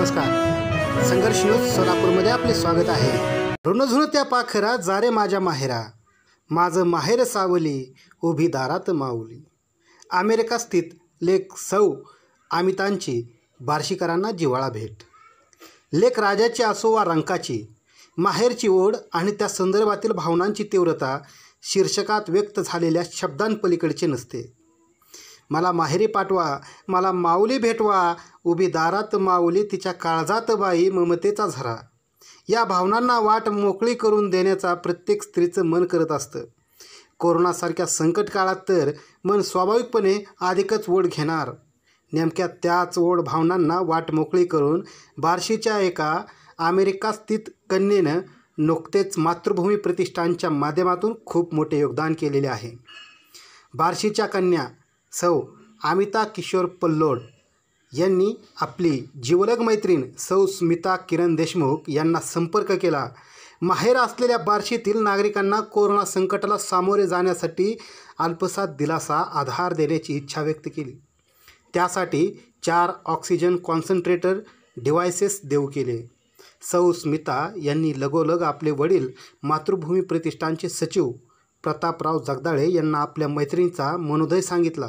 नमस्कार संघर्ष न्यूज सोलापूरमध्ये आपले स्वागत आहे ऋणझुण त्या पाखरा जारे माझ्या माहेरा माझं माहेर सावली उभी दारात माऊली अमेरिका स्थित लेख सौ आमितांची बार्शीकरांना जिवाळा भेट लेख राजाची असो वा रंकाची माहेरची ओढ आणि त्या संदर्भातील भावनांची तीव्रता शीर्षकात व्यक्त झालेल्या शब्दांपलीकडचे नसते मला माहेरी पाठवा मला माऊली भेटवा उभी दारात माऊली तिच्या काळजात बाई ममतेचा झरा या भावनांना वाट मोकळी करून देण्याचा प्रत्येक स्त्रीचं मन करत असतं कोरोनासारख्या संकट काळात तर मन स्वाभाविकपणे अधिकच ओढ घेणार नेमक्या त्याच ओढ भावनांना वाट मोकळी करून बार्शीच्या एका अमेरिका स्थित कन्येनं नुकतेच मातृभूमी प्रतिष्ठानच्या माध्यमातून खूप मोठे योगदान केलेले आहे बार्शीच्या कन्या सौ अमिता किशोर पल्लोड यांनी आपली जीवलग मैत्रीण सौ स्मिता किरण देशमुख यांना संपर्क केला माहेर असलेल्या बार्शीतील नागरिकांना कोरोना संकटाला सामोरे जाण्यासाठी अल्पसात दिलासा आधार देण्याची इच्छा व्यक्त केली त्यासाठी चार ऑक्सिजन कॉन्सन्ट्रेटर डिव्हायसेस देऊ केले सौ स्मिता यांनी लगोलग आपले वडील मातृभूमी प्रतिष्ठानचे सचिव प्रतापराव जगदाळे यांना आपल्या मैत्रिणीचा मनोदय सांगितला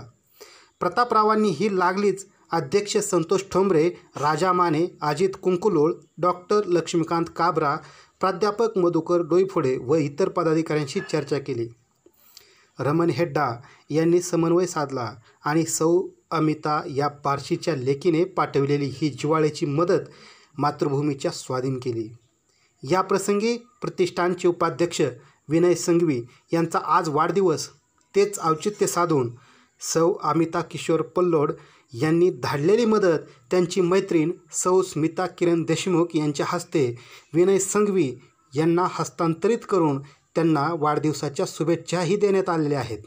प्रतापरावांनी ही लागलीच अध्यक्ष संतोष ठोंबरे राजा माने अजित कुंकुलोळ डॉक्टर लक्ष्मीकांत काबरा प्राध्यापक मधुकर डोईफोडे व इतर पदाधिकाऱ्यांशी चर्चा केली रमन हेड्डा यांनी समन्वय साधला आणि सौ अमिता या पारशीच्या लेखीने पाठवलेली ही जिवाळ्याची मदत मातृभूमीच्या स्वाधीन केली या प्रसंगी प्रतिष्ठानचे उपाध्यक्ष विनय संघवी यांचा आज वाढदिवस तेच औचित्य साधून सौ अमिता किशोर पल्लोड यांनी धाडलेली मदत त्यांची मैत्रीण सौ स्मिता किरण देशमुख यांच्या हस्ते विनय संघवी यांना हस्तांतरित करून त्यांना वाढदिवसाच्या शुभेच्छाही देण्यात आलेल्या आहेत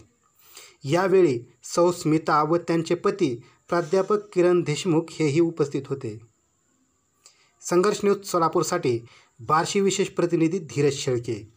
यावेळी सौ स्मिता व त्यांचे पती प्राध्यापक किरण देशमुख हेही उपस्थित होते संघर्ष न्यूज सोलापूरसाठी बार्शी विशेष प्रतिनिधी धीरज शेळके